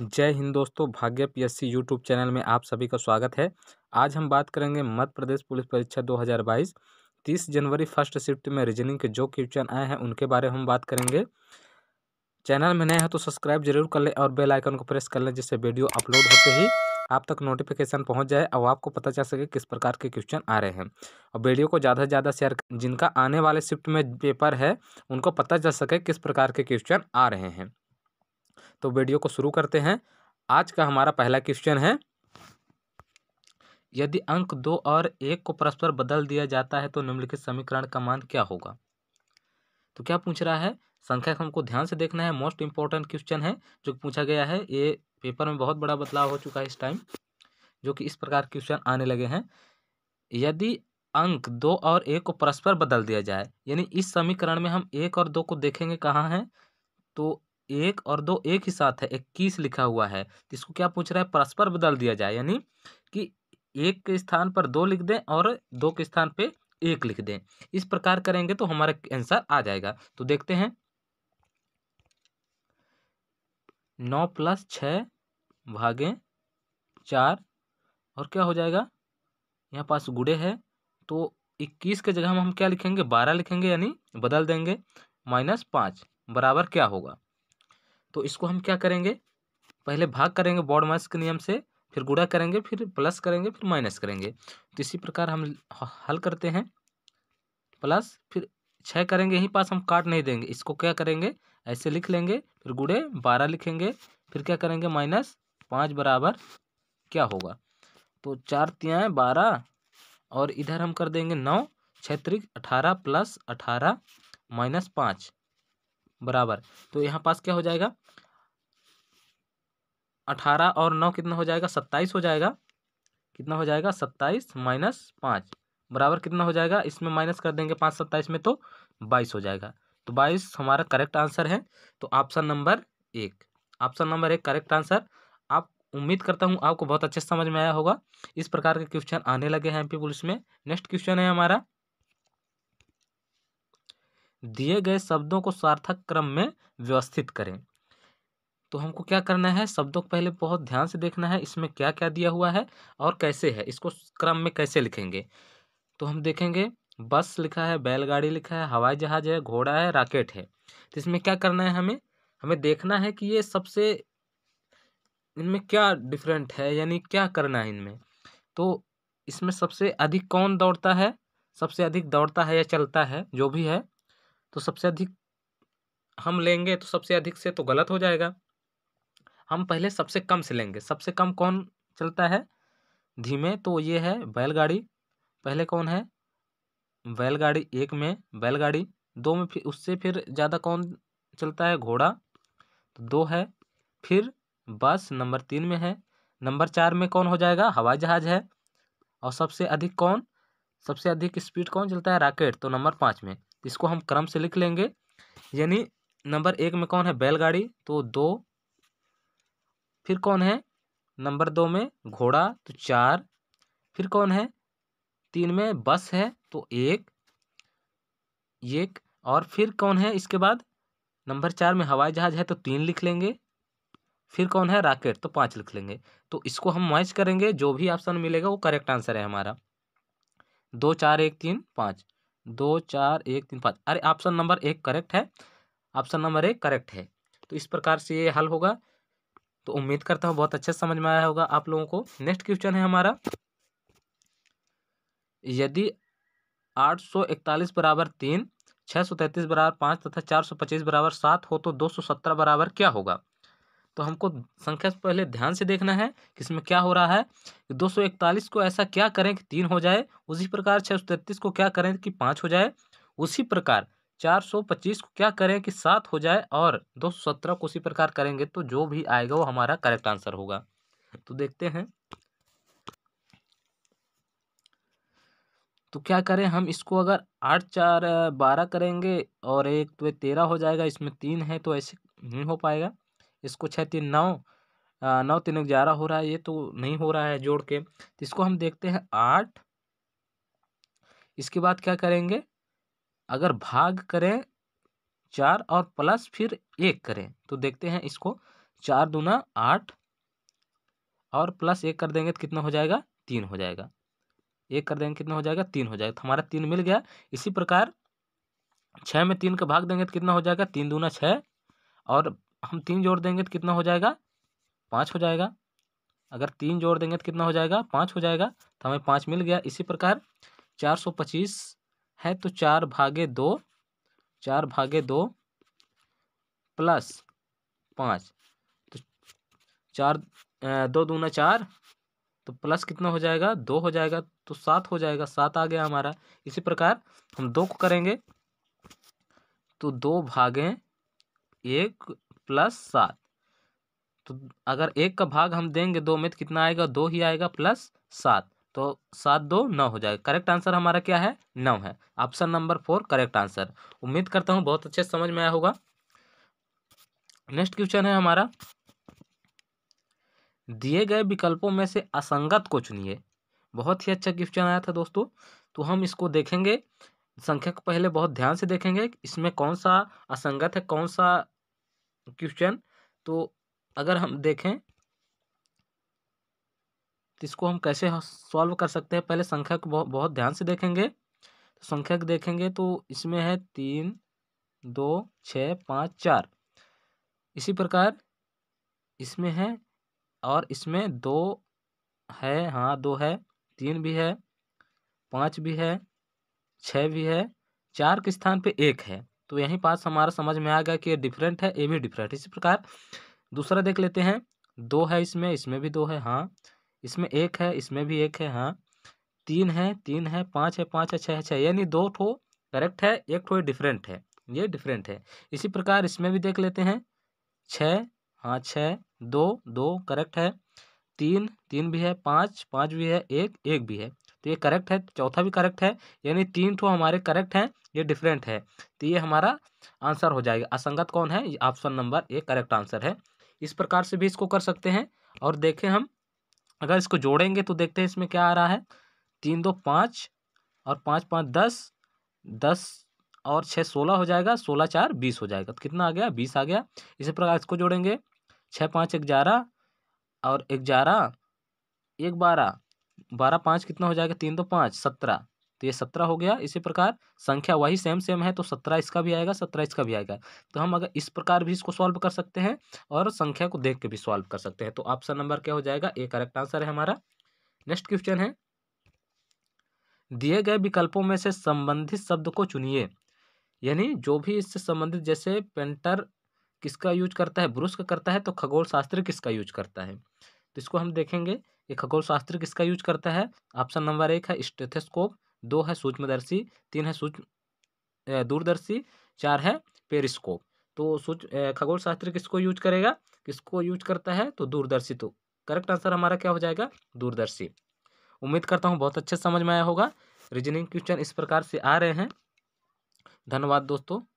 जय हिंद दोस्तों भाग्य पीएससी यूट्यूब चैनल में आप सभी का स्वागत है आज हम बात करेंगे मध्य प्रदेश पुलिस परीक्षा 2022 30 जनवरी फर्स्ट शिफ्ट में रीजनिंग के जो क्वेश्चन आए हैं उनके बारे में हम बात करेंगे चैनल में नए हैं तो सब्सक्राइब जरूर कर लें और बेल आइकन को प्रेस कर लें जिससे वीडियो अपलोड होते ही आप तक नोटिफिकेशन पहुंच जाए और आपको पता चल सके किस प्रकार के क्वेश्चन आ रहे हैं और वीडियो को ज़्यादा से ज़्यादा शेयर जिनका आने वाले शिफ्ट में पेपर है उनको पता चल सके किस प्रकार के क्वेश्चन आ रहे हैं तो वीडियो को शुरू करते हैं आज का हमारा पहला क्वेश्चन है यदि अंक दो और एक को परस्पर बदल दिया जाता है तो निम्नलिखित समीकरण का मान क्या होगा तो क्या पूछ रहा है संख्या हमको ध्यान से देखना है मोस्ट इंपॉर्टेंट क्वेश्चन है जो पूछा गया है ये पेपर में बहुत बड़ा बदलाव हो चुका है इस टाइम जो कि इस प्रकार क्वेश्चन आने लगे हैं यदि अंक दो और एक को परस्पर बदल दिया जाए यानी इस समीकरण में हम एक और दो को देखेंगे कहाँ हैं तो एक और दो एक ही साथ है इक्कीस लिखा हुआ है इसको क्या पूछ रहा है परस्पर बदल दिया जाए यानी कि एक के स्थान पर दो लिख दें और दो के स्थान पे एक लिख दें इस प्रकार करेंगे तो हमारा आंसर आ जाएगा तो देखते हैं नौ प्लस छ भागे चार और क्या हो जाएगा यहाँ पास गुड़े है तो इक्कीस के जगह हम क्या लिखेंगे बारह लिखेंगे यानी बदल देंगे माइनस पाँच बराबर क्या होगा तो इसको हम क्या करेंगे पहले भाग करेंगे बॉड मास के नियम से फिर गुड़ा करेंगे फिर प्लस करेंगे फिर माइनस करेंगे तो इसी प्रकार हम हल करते हैं प्लस फिर छः करेंगे यहीं पास हम काट नहीं देंगे इसको क्या करेंगे ऐसे लिख लेंगे फिर गुड़े बारह लिखेंगे फिर क्या करेंगे माइनस पाँच बराबर क्या होगा तो चार तियाएँ बारह और इधर हम कर देंगे नौ छत्रिक अठारह प्लस अठारह माइनस पाँच बराबर तो यहाँ पास क्या हो जाएगा अठारह और नौ कितना हो जाएगा सत्ताईस हो जाएगा कितना हो जाएगा सत्ताईस माइनस पाँच बराबर कितना हो जाएगा इसमें माइनस कर देंगे पाँच सत्ताईस में तो बाईस हो जाएगा तो बाईस हमारा करेक्ट आंसर है तो ऑप्शन नंबर एक ऑप्शन नंबर एक करेक्ट आंसर आप उम्मीद करता हूँ आपको बहुत अच्छे समझ में आया होगा इस प्रकार के क्वेश्चन आने लगे हैं एम पुलिस में नेक्स्ट क्वेश्चन है हमारा दिए गए शब्दों को सार्थक क्रम में व्यवस्थित करें तो हमको क्या करना है शब्दों को पहले बहुत ध्यान से देखना है इसमें क्या क्या दिया हुआ है और कैसे है इसको क्रम में कैसे लिखेंगे तो हम देखेंगे बस लिखा है बैलगाड़ी लिखा है हवाई जहाज़ है घोड़ा है राकेट है तो इसमें क्या करना है हमें हमें देखना है कि ये सबसे इनमें क्या डिफरेंट है यानी क्या करना है इनमें तो इसमें सबसे अधिक कौन दौड़ता है सबसे अधिक दौड़ता है या चलता है जो भी है तो सबसे अधिक हम लेंगे तो सबसे अधिक से तो गलत हो जाएगा हम पहले सबसे कम से लेंगे सबसे कम कौन चलता है धीमे तो ये है बैलगाड़ी पहले कौन है बैलगाड़ी एक में बैलगाड़ी दो में फिर उससे फिर ज़्यादा कौन चलता है घोड़ा तो दो है फिर बस नंबर तीन में है नंबर चार में कौन हो जाएगा हवाई जहाज़ है और सबसे अधिक कौन सबसे अधिक स्पीड कौन चलता है रॉकेट तो नंबर पाँच में इसको हम क्रम से लिख लेंगे यानी नंबर एक में कौन है बैलगाड़ी तो दो फिर कौन है नंबर दो में घोड़ा तो चार फिर कौन है तीन में बस है तो एक एक और फिर कौन है इसके बाद नंबर चार में हवाई जहाज है तो तीन लिख लेंगे फिर कौन है राकेट तो पाँच लिख लेंगे तो इसको हम मैच करेंगे जो भी ऑप्शन मिलेगा वो करेक्ट आंसर है हमारा दो चार एक तीन पाँच दो चार एक तीन पाँच अरे ऑप्शन नंबर एक करेक्ट है ऑप्शन नंबर एक करेक्ट है तो इस प्रकार से ये हल होगा तो उम्मीद करता हूँ बहुत अच्छे समझ में आया होगा आप लोगों को नेक्स्ट क्वेश्चन है हमारा यदि आठ सौ इकतालीस बराबर तीन छः सौ तैंतीस बराबर पाँच तथा चार सौ पच्चीस बराबर सात हो तो दो सौ सत्रह बराबर क्या होगा तो हमको संख्या से पहले ध्यान से देखना है कि इसमें क्या हो रहा है दो सौ इकतालीस को ऐसा क्या करें कि तीन हो जाए उसी प्रकार छः सौ तैंतीस को क्या करें कि पाँच हो जाए उसी प्रकार चार सौ पच्चीस को क्या करें कि सात हो जाए और दो सौ सत्रह को उसी प्रकार करेंगे तो जो भी आएगा वो हमारा करेक्ट आंसर होगा तो देखते हैं तो क्या करें हम इसको अगर आठ चार बारह करेंगे और एक तो तेरह हो जाएगा इसमें तीन है तो ऐसे नहीं हो पाएगा इसको छः तीन नौ नौ तीन ग्यारह हो रहा है ये तो नहीं हो रहा है जोड़ के तो इसको हम देखते हैं आठ इसके बाद क्या करेंगे अगर भाग करें चार और प्लस फिर एक करें तो देखते हैं इसको चार दूना आठ और प्लस एक कर देंगे तो कितना हो जाएगा तीन हो जाएगा एक कर देंगे कितना हो जाएगा तीन हो जाएगा तो हमारा तीन मिल गया इसी प्रकार छः में तीन का भाग देंगे तो कितना हो जाएगा तीन दूना छः और हम तीन जोड़ देंगे तो कितना हो जाएगा पाँच हो जाएगा अगर तीन जोड़ देंगे तो कितना हो जाएगा पाँच हो जाएगा तो हमें पाँच मिल गया इसी प्रकार चार सौ पच्चीस है तो चार भागे दो चार भागे दो प्लस पाँच तो चार दो दूना चार तो प्लस कितना हो जाएगा दो हो जाएगा तो सात हो जाएगा सात आ गया हमारा इसी प्रकार हम दो को करेंगे तो दो भागें एक प्लस सात तो अगर एक का भाग हम देंगे दो में तो कितना आएगा दो ही आएगा प्लस सात तो सात दो नौ हो जाएगा करेक्ट आंसर हमारा क्या है नौ है option number four correct answer उम्मीद करता हूँ बहुत अच्छे समझ में आया होगा नेक्स्ट क्वेश्चन है हमारा दिए गए विकल्पों में से असंगत को चुनिए बहुत ही अच्छा क्वेश्चन आया था दोस्तों तो हम इसको देखेंगे संख्या को पहले बहुत ध्यान से देखेंगे इसमें कौन सा असंगत है कौन सा क्वेश्चन तो अगर हम देखें तो इसको हम कैसे सॉल्व कर सकते हैं पहले संख्या को बहुत बहुत ध्यान से देखेंगे तो संख्या को देखेंगे तो इसमें है तीन दो छः पाँच चार इसी प्रकार इसमें है और इसमें दो है हाँ दो है तीन भी है पाँच भी है छः भी है चार के स्थान पे एक है तो यही पाँच हमारा समझ में आ गया कि ये डिफरेंट है ये भी डिफरेंट इसी प्रकार दूसरा देख लेते हैं दो है इसमें इसमें भी दो है हाँ इसमें एक है इसमें भी एक है हाँ तीन है तीन है पाँच है पाँच है छः है छः यानी दो ठो करेक्ट है एक ठो डिफरेंट है ये डिफरेंट है इसी प्रकार इसमें भी देख लेते हैं छः हाँ छः दो दो करेक्ट है तीन तीन भी है पाँच पाँच भी है एक एक भी है तो ये करेक्ट है चौथा भी करेक्ट है यानी तीन ठो हमारे करेक्ट हैं ये डिफरेंट है तो ये हमारा आंसर हो जाएगा असंगत कौन है option number A correct answer है इस प्रकार से भी इसको कर सकते हैं और देखें हम अगर इसको जोड़ेंगे तो देखते हैं इसमें क्या आ रहा है तीन दो पाँच और पाँच पाँच दस दस और छः सोलह हो जाएगा सोलह चार बीस हो जाएगा तो कितना आ गया बीस आ गया इसी प्रकार इसको जोड़ेंगे छः पाँच ग्यारह और ग्यारह एक बारह बारह पाँच कितना हो जाएगा तीन दो पाँच सत्रह तो ये सत्रह हो गया इसी प्रकार संख्या वही सेम सेम है तो सत्रह इसका भी आएगा सत्रह इसका भी आएगा तो हम अगर इस प्रकार भी इसको सॉल्व कर सकते हैं और संख्या को देख के भी सॉल्व कर सकते हैं तो ऑप्शन नंबर क्या हो जाएगा ए करेक्ट आंसर है हमारा नेक्स्ट क्वेश्चन है दिए गए विकल्पों में से संबंधित शब्द को चुनिए यानी जो भी इससे संबंधित जैसे पेंटर किसका यूज करता है ब्रुश का करता है तो खगोल शास्त्र किसका यूज करता है तो इसको हम देखेंगे ये खगोल शास्त्र किसका यूज करता है ऑप्शन नंबर एक है स्टेथेस्कोप दो है सूक्ष्मदर्शी तीन है सूक्ष्म दूरदर्शी चार है पेरिस्कोप तो सूच खगोल शास्त्र किसको यूज करेगा किसको यूज करता है तो दूरदर्शी तो करेक्ट आंसर हमारा क्या हो जाएगा दूरदर्शी उम्मीद करता हूँ बहुत अच्छे समझ में आया होगा रीजनिंग क्वेश्चन इस प्रकार से आ रहे हैं धन्यवाद दोस्तों